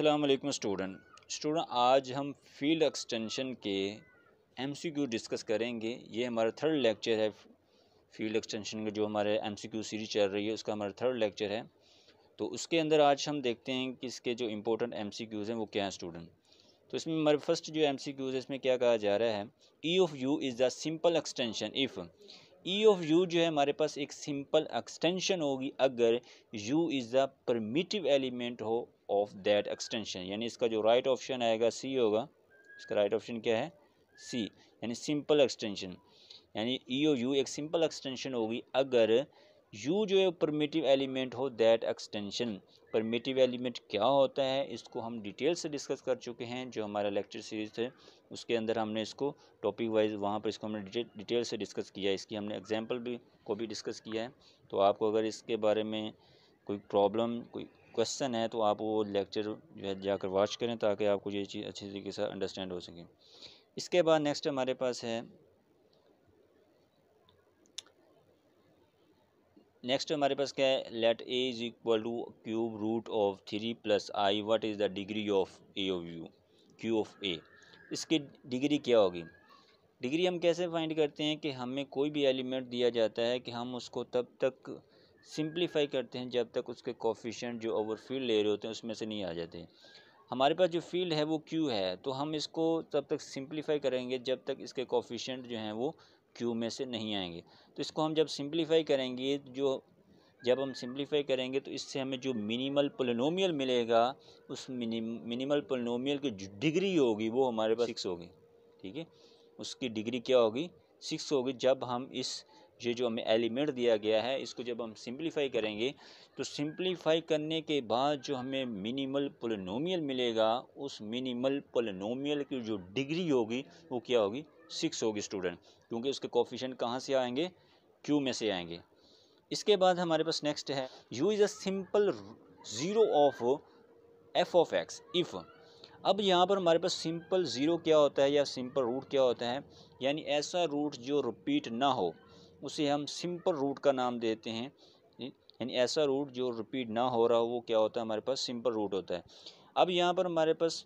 अस्सलाम वालेकुम student student आज हम फील्ड एक्सटेंशन के एमसीक्यू डिस्कस करेंगे ये हमारा थर्ड लेक्चर है फील्ड एक्सटेंशन का जो हमारे एमसीक्यू सीरीज चल रही है उसका हमारा थर्ड लेक्चर है तो उसके अंदर आज हम देखते हैं कि इसके जो इम्पोर्टेंट एम हैं वो क्या हैं स्टूडेंट तो इसमें हमारे फर्स्ट जो एम है इसमें क्या कहा जा रहा है E of U is the simple extension if E of U जो है हमारे पास एक सिंपल एक्सटेंशन होगी अगर U is the primitive element हो ऑफ दैट एक्सटेंशन यानी इसका जो राइट right ऑप्शन आएगा सी होगा इसका राइट right ऑप्शन क्या है सी यानी सिंपल एक्सटेंशन यानी ई ओ यू एक सिंपल एक्सटेंशन होगी अगर यू जो है परमिटिव एलिमेंट हो दैट एक्सटेंशन परमिटिव एलिमेंट क्या होता है इसको हम डिटेल से डिस्कस कर चुके हैं जो हमारा लेक्चर सीरीज थे उसके अंदर हमने इसको टॉपिक वाइज वहाँ पर इसको हमने डिटेल से डिस्कस किया इसकी हमने एग्जाम्पल भी को भी डिस्कस किया है तो आपको अगर इसके बारे में कोई प्रॉब्लम कोई क्वेश्चन है तो आप वो लेक्चर जो है जाकर वॉच करें ताकि आपको ये चीज़ अच्छे तरीके से अंडरस्टैंड हो सके इसके बाद नेक्स्ट हमारे पास है नेक्स्ट हमारे पास क्या है let A is equal to cube root of three plus I what is the degree of A of U Q of A इसकी डिग्री क्या होगी डिग्री हम कैसे फाइंड करते हैं कि हमें कोई भी एलिमेंट दिया जाता है कि हम उसको तब तक सिंप्लीफाई करते हैं जब तक उसके कोफिशेंट जो ओवर फील्ड ले रहे होते हैं उसमें से नहीं आ जाते हमारे पास जो फील्ड है वो क्यू है तो हम इसको तब तक सिंप्लीफाई करेंगे जब तक इसके कोफिशेंट जो हैं वो क्यू में से नहीं आएंगे तो इसको हम जब सिंप्लीफाई करेंगे जो जब हम सिंप्लीफाई करेंगे तो इससे हमें जो मिनिमल पोलिनोमियल मिलेगा उस मिनिमल पोलिनोमियल की जो डिग्री होगी वो हमारे पास सिक्स होगी ठीक है उसकी डिग्री क्या होगी सिक्स होगी जब हम इस ये जो हमें एलिमेंट दिया गया है इसको जब हम सिंप्लीफाई करेंगे तो सिंप्लीफाई करने के बाद जो हमें मिनिमल पोलिनोमियल मिलेगा उस मिनिमल पोलिनोमियल की जो डिग्री होगी वो क्या होगी सिक्स होगी स्टूडेंट क्योंकि उसके कॉफिशेंट कहाँ से आएंगे क्यू में से आएंगे इसके बाद हमारे पास नेक्स्ट है U is a simple zero of F of X if अब यहाँ पर हमारे पास सिंपल ज़ीरो क्या होता है या सिंपल रूट क्या होता है यानी ऐसा रूट जो रिपीट ना हो उसे हम सिंपल रूट का नाम देते हैं यानी ऐसा रूट जो रिपीट ना हो रहा हो वो क्या होता है हमारे पास सिंपल रूट होता है अब यहाँ पर हमारे पास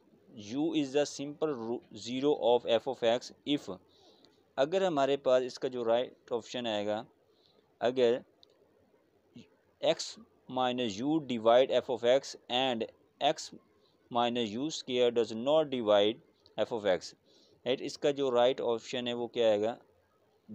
u is the simple zero of F of X if अगर हमारे पास इसका जो राइट ऑप्शन आएगा अगर x minus U divide F of X and x minus U square does not divide F of X at इसका जो right right option है वो क्या आएगा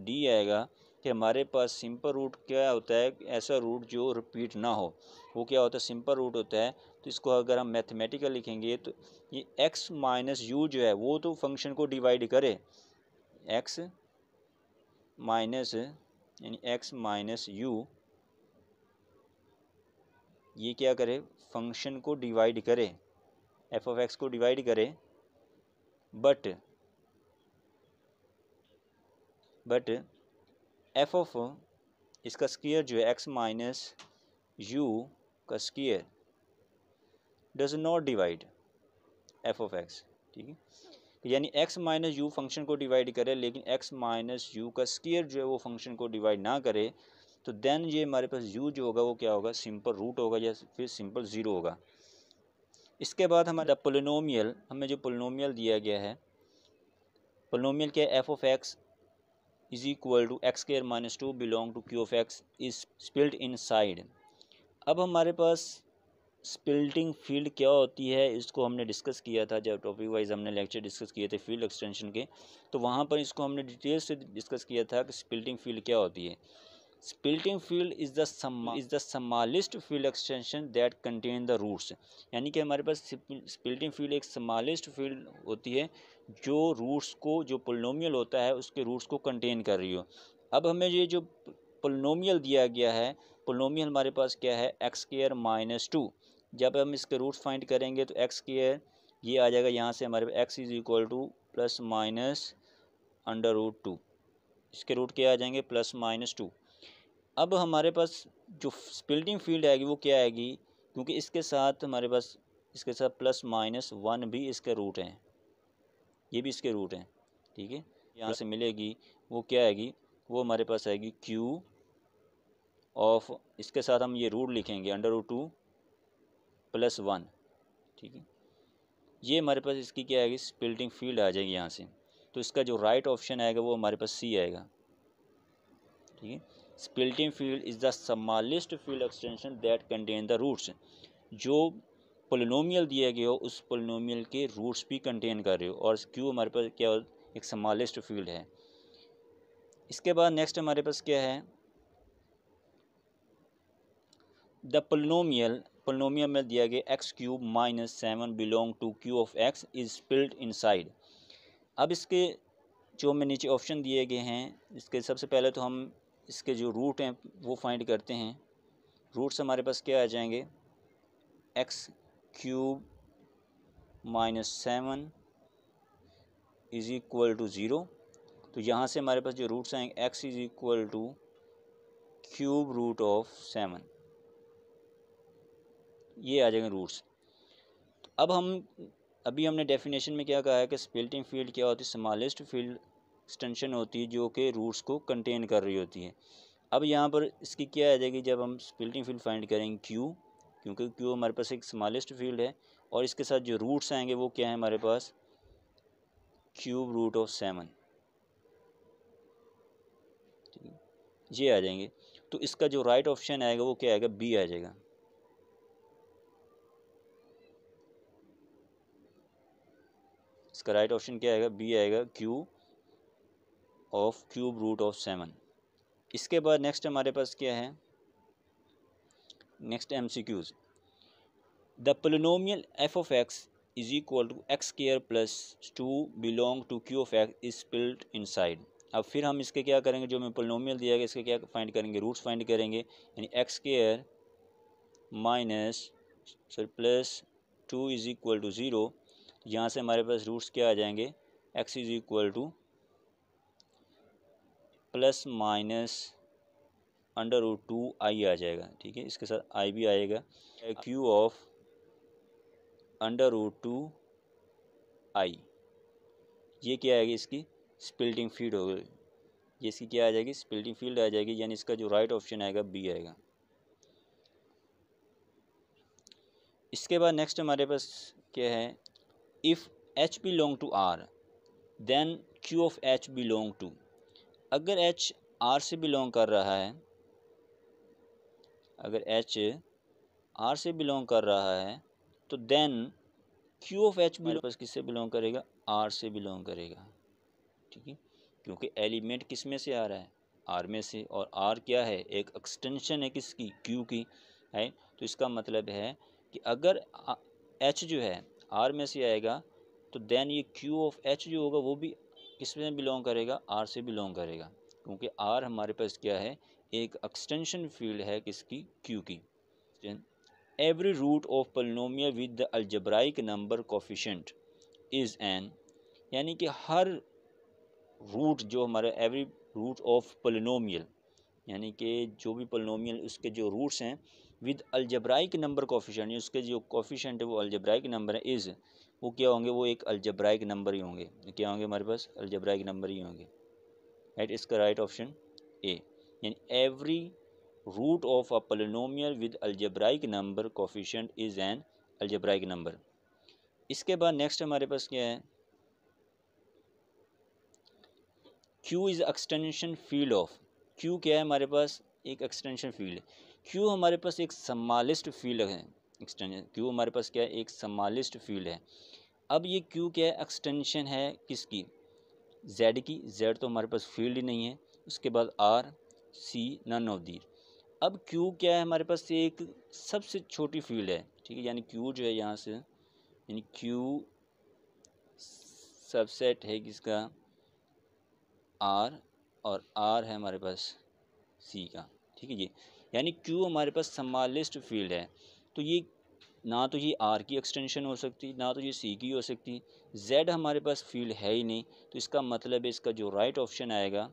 डी आएगा कि हमारे पास सिंपल रूट क्या होता है ऐसा रूट जो रिपीट ना हो वो क्या होता है सिंपल रूट होता है तो इसको अगर हम मैथमेटिकल लिखेंगे तो ये एक्स माइनस यू जो है वो तो फंक्शन को डिवाइड करे एक्स माइनस यानी एक्स माइनस यू ये क्या करे फंक्शन को डिवाइड करे एफ ऑफ एक्स को डिवाइड करे बट बट एफ ऑफ इसका स्क्र जो है एक्स माइनस यू का square does not divide F of X ठीक है यानी एक्स माइनस यू फंक्शन को डिवाइड करे लेकिन एक्स माइनस यू का स्क्र जो है वो फंक्शन को डिवाइड ना करे तो देन ये हमारे पास यू जो होगा वो क्या होगा सिंपल रूट होगा या फिर सिंपल ज़ीरो होगा इसके बाद हमारा पोलिनोमियल हमें जो पोलिनोमियल दिया गया है पोलिनोमियल क्या है F of X is equal to X square minus two belong to Q of X is split in side अब हमारे पास स्पिल्टिंग फील्ड क्या होती है इसको हमने डिस्कस किया था जब टॉपिक वाइज हमने लेक्चर डिस्कस किए थे फील्ड एक्सटेंशन के तो वहाँ पर इसको हमने डिटेल से डिस्कस किया था कि स्पिल्टिंग फील्ड क्या होती है splitting field is the is the smallest field extension that contain the roots यानी कि हमारे पास स्पिल्टिंग फील्ड एक समालिस्ट फील्ड होती है जो रूट्स को जो पोलोमियल होता है उसके रूट्स को कंटेन कर रही हो अब हमें ये जो पोलोमियल दिया गया है पोलोमियल हमारे पास क्या है एक्स केयर माइनस टू जब हम इसके रूट्स फाइंड करेंगे तो एक्स केयर ये आ जाएगा यहाँ से हमारे पास X is equal to plus minus under root two इसके रूट क्या आ जाएंगे प्लस माइनस टू अब हमारे पास जो स्पिल्टिंग फील्ड आएगी वो क्या आएगी क्योंकि इसके साथ हमारे पास इसके साथ प्लस माइनस वन भी इसके रूट हैं ये भी इसके रूट हैं ठीक है यहाँ से मिलेगी वो क्या आएगी वो हमारे पास आएगी क्यू ऑफ इसके साथ हम ये रूट लिखेंगे under root two plus one ठीक है ये हमारे पास इसकी क्या आएगी स्पिल्टिंग फील्ड आ जाएगी यहाँ से तो इसका जो राइट ऑप्शन आएगा वो हमारे पास सी आएगा ठीक है splitting field is the smallest field extension that contain the roots जो पोलिनोमियल दिए गए हो उस पोलिनोमियल के रूट्स भी कंटेन कर रहे हो और क्यू हमारे पास क्या एक समालेस्ट फील्ड है इसके बाद नेक्स्ट हमारे पास क्या है द पोलिनोमियल पोलिनोमियल में दिया गया X cube minus seven belong to Q of X is split side अब इसके जो हमें नीचे ऑप्शन दिए गए हैं इसके सबसे पहले तो हम इसके जो रूट हैं वो फाइंड करते हैं रूट्स हमारे पास क्या आ जाएंगे X cube minus seven is equal to zero तो यहाँ से हमारे पास जो रूट्स आएंगे X is equal to cube root of seven ये आ जाएंगे रूट्स अब हम अभी हमने डेफिनेशन में क्या कहा है कि स्पेल्टिंग फील्ड क्या होती है स्मॉलेस्ट फील्ड एक्सटेंशन होती है जो कि रूट्स को कंटेन कर रही होती है अब यहाँ पर इसकी क्या आ जाएगी जब हम स्प्लिटिंग फील्ड फाइंड करेंगे क्यू क्योंकि क्यू हमारे पास एक स्मॉलेस्ट फील्ड है और इसके साथ जो रूट्स आएंगे वो क्या है हमारे पास क्यूब रूट ऑफ सेवन ये आ जाएंगे तो इसका जो राइट ऑप्शन आएगा वो क्या आएगा बी आ जाएगा इसका राइट ऑप्शन क्या आएगा बी आएगा Q of cube root of seven इसके बाद नेक्स्ट हमारे पास क्या है next M C Qs the polynomial F of X is equal to X square plus two belong to Q of X is split in side अब फिर हम इसके क्या करेंगे जो हमें पलिनोमियल दिया गया इसके क्या फाइंड करेंगे रूट्स फाइंड करेंगे यानी X square minus sir plus two is equal to zero यहाँ से हमारे पास रूट्स क्या आ जाएंगे X is equal to plus minus under root two I आ जाएगा ठीक है इसके साथ आई भी आएगा Q of under root two I ये क्या आएगी इसकी स्पिल्टिंग फील्ड हो गई ये इसकी क्या आ जाएगी स्पिल्टिंग फील्ड आ जाएगी यानी इसका जो राइट ऑप्शन आएगा बी आएगा इसके बाद नेक्स्ट हमारे पास क्या है if H belong to R then Q of H belong to अगर एच आर से बिलोंग कर रहा है अगर एच आर से बिलोंग कर रहा है तो देन क्यू ऑफ एच मेरे पास किससे बिलोंग करेगा आर से बिलोंग करेगा ठीक है क्योंकि एलिमेंट किस में से आ रहा है आर में से और आर क्या है एक एक्सटेंशन है किसकी क्यू की है तो इसका मतलब है कि अगर एच जो है आर में से आएगा तो देन ये क्यू ऑफ एच जो होगा वो भी किस में बिलोंग करेगा आर से बिलोंग करेगा क्योंकि आर हमारे पास क्या है एक एक्सटेंशन फील्ड है किसकी क्यू की every root of polynomial with the algebraic number coefficient is an यानी कि हर रूट जो हमारा एवरी रूट ऑफ पलिनोमियल यानी कि जो भी पलनोमियल उसके जो रूट्स हैं विद अल्जब्राइक नंबर कोफिशेंट उसके जो कोफिशेंट है वो अल्जब्राइक नंबर है इज़ वो क्या होंगे वो एक अल्जब्राइक नंबर ही होंगे क्या होंगे हमारे पास अल्जब्राइक नंबर ही होंगे राइट इसका राइट ऑप्शन ए यानी every root of a polynomial with algebraic number coefficient is an algebraic number इसके बाद नेक्स्ट हमारे पास क्या है Q is extension field of Q क्या है हमारे पास एक एक्सटेंशन फील्ड है क्यू हमारे पास एक समालिस्ट फील्ड है एक्सटेंशन क्यू हमारे पास क्या है एक समालिस्ट फील्ड है अब ये क्यू क्या है एक्सटेंशन है किसकी जेड की जेड तो हमारे पास फील्ड ही नहीं है उसके बाद आर सी नन ऑफ दीर अब क्यू क्या है हमारे पास एक सबसे छोटी फील्ड है ठीक है यानी क्यू जो है यहाँ से यानी क्यू सबसेट है किसका आर और आर है हमारे पास सी का ठीक है जी यानी क्यू हमारे पास समालिस्ट फील्ड है तो ये ना तो ये आर की एक्सटेंशन हो सकती ना तो ये सी की हो सकती जेड हमारे पास फील्ड है ही नहीं तो इसका मतलब है इसका जो राइट ऑप्शन आएगा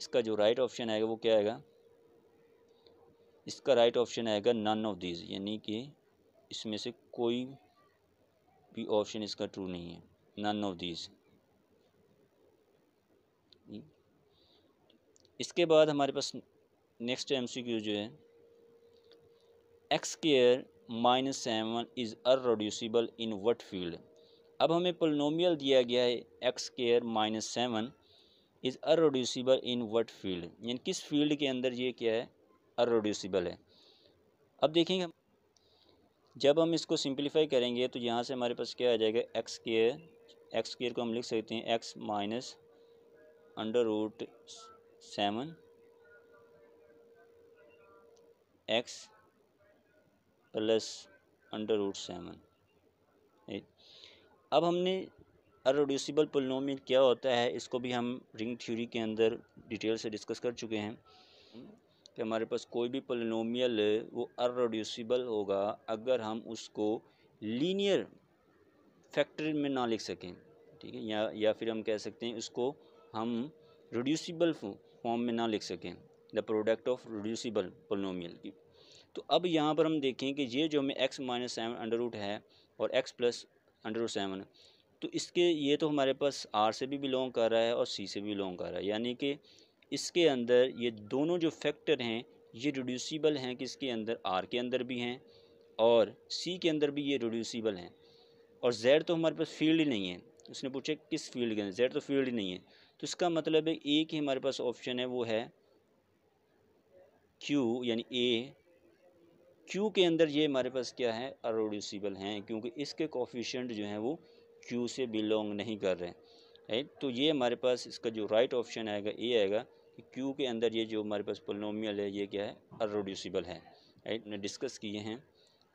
इसका जो राइट ऑप्शन आएगा वो क्या आएगा इसका राइट ऑप्शन आएगा नन ऑफ दीज यानी कि इसमें से कोई भी ऑप्शन इसका ट्रू नहीं है नन ऑफ दीज इसके बाद हमारे पास नेक्स्ट एम सी क्यू जो है X square minus seven is irreducible in what field अब हमें पोलिनोमियल दिया गया है X square minus seven is reducible in what field यानी किस फील्ड के अंदर ये क्या है अररोड्यूसिबल है अब देखेंगे जब हम इसको सिंप्लीफाई करेंगे तो यहाँ से हमारे पास क्या आ जाएगा एक्स केयर एक्स केयर को हम लिख सकते हैं X minus under root seven X plus under root seven अब हमने अरोड्यूसिबल पोलिनोमियल क्या होता है इसको भी हम रिंग थ्योरी के अंदर डिटेल से डिस्कस कर चुके हैं कि हमारे पास कोई भी पुलनोमियल वो अरोड्यूसिबल होगा अगर हम उसको लीनियर फैक्टर में ना लिख सकें ठीक है या या फिर हम कह सकते हैं उसको हम रिड्यूसिबल फॉर्म में ना लिख सकें the product of reducible polynomial की तो अब यहाँ पर हम देखें कि ये जो हमें X minus seven under root है और X plus under root seven तो इसके ये तो हमारे पास आर से भी बिलोंग कर रहा है और सी से भी बिलोंग कर रहा है यानी कि इसके अंदर ये दोनों जो फैक्टर हैं ये रिड्यूसीबल हैं कि इसके अंदर आर के अंदर भी हैं और सी के अंदर भी ये रिड्यूसीबल हैं और जेड तो हमारे पास फील्ड ही नहीं है उसने पूछा किस फील्ड के अंदर जेड तो फील्ड ही नहीं है तो इसका मतलब है एक ही हमारे पास ऑप्शन है वो है क्यू यानी ए क्यू के अंदर ये हमारे पास क्या है अरोड्यूसीबल हैं क्योंकि इसके कॉफिशेंट जो हैं वो क्यू से बिलोंग नहीं कर रहे हैं राइट तो ये हमारे पास इसका जो राइट ऑप्शन आएगा ये आएगा कि क्यू के अंदर ये जो हमारे पास पोलोमियल है ये क्या है अरोड्यूसीबल है राइट ने डिस्कस किए हैं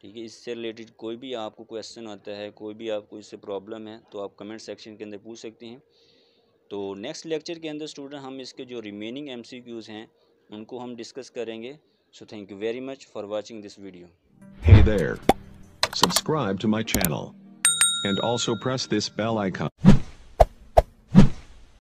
ठीक है इससे रिलेटेड कोई भी आपको क्वेश्चन आता है कोई भी आपको इससे प्रॉब्लम है तो आप कमेंट सेक्शन के अंदर पूछ सकते हैं तो नेक्स्ट लेक्चर के अंदर स्टूडेंट हम इसके जो रिमेनिंग एमसीक्यूज़ हैं उनको हम डिस्कस करेंगे So thank you very much for watching this video. Hey there. Subscribe to my channel. And also press this bell icon.